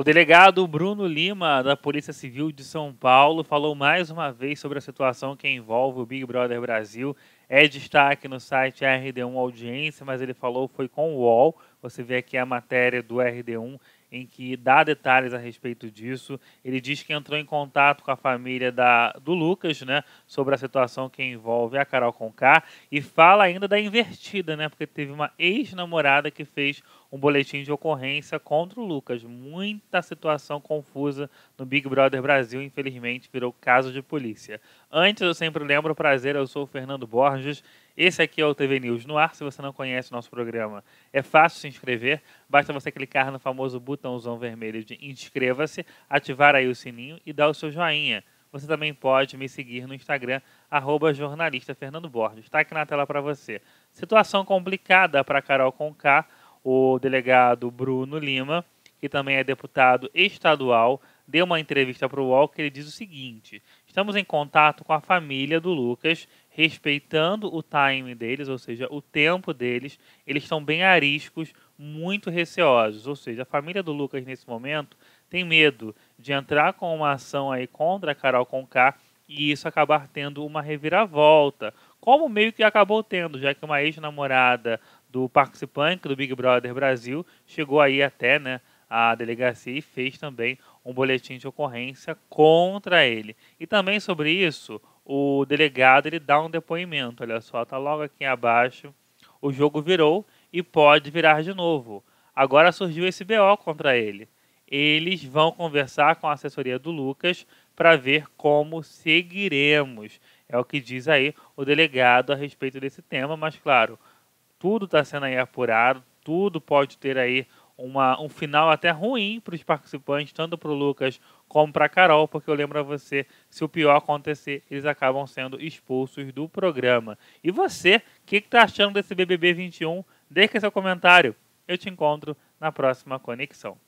O delegado Bruno Lima, da Polícia Civil de São Paulo, falou mais uma vez sobre a situação que envolve o Big Brother Brasil. É destaque no site RD1 Audiência, mas ele falou foi com o UOL. Você vê aqui a matéria do RD1 em que dá detalhes a respeito disso. Ele diz que entrou em contato com a família da, do Lucas, né, sobre a situação que envolve a Carol Conká e fala ainda da invertida, né, porque teve uma ex-namorada que fez um boletim de ocorrência contra o Lucas. Muita situação confusa no Big Brother Brasil, infelizmente, virou caso de polícia. Antes, eu sempre lembro, prazer, eu sou o Fernando Borges. Esse aqui é o TV News no ar. Se você não conhece o nosso programa, é fácil se inscrever. Basta você clicar no famoso botão botãozão vermelho de inscreva-se, ativar aí o sininho e dar o seu joinha. Você também pode me seguir no Instagram, arroba jornalista Fernando Borges. Está aqui na tela para você. Situação complicada para Carol Conká, o delegado Bruno Lima, que também é deputado estadual, deu uma entrevista para o UOL que ele diz o seguinte: Estamos em contato com a família do Lucas respeitando o time deles, ou seja, o tempo deles. Eles estão bem ariscos, muito receosos. Ou seja, a família do Lucas, nesse momento, tem medo de entrar com uma ação aí contra a Carol Conká e isso acabar tendo uma reviravolta. Como meio que acabou tendo, já que uma ex-namorada do participante do Big Brother Brasil chegou aí até né, a delegacia e fez também um boletim de ocorrência contra ele. E também sobre isso, o delegado ele dá um depoimento. Olha só, tá logo aqui abaixo. O jogo virou e pode virar de novo. Agora surgiu esse BO contra ele. Eles vão conversar com a assessoria do Lucas para ver como seguiremos. É o que diz aí o delegado a respeito desse tema, mas claro, tudo está sendo aí apurado, tudo pode ter aí uma, um final até ruim para os participantes, tanto para o Lucas como para a Carol, porque eu lembro a você, se o pior acontecer, eles acabam sendo expulsos do programa. E você, o que, está achando desse BBB 21? Deixa seu comentário. Eu te encontro na próxima conexão.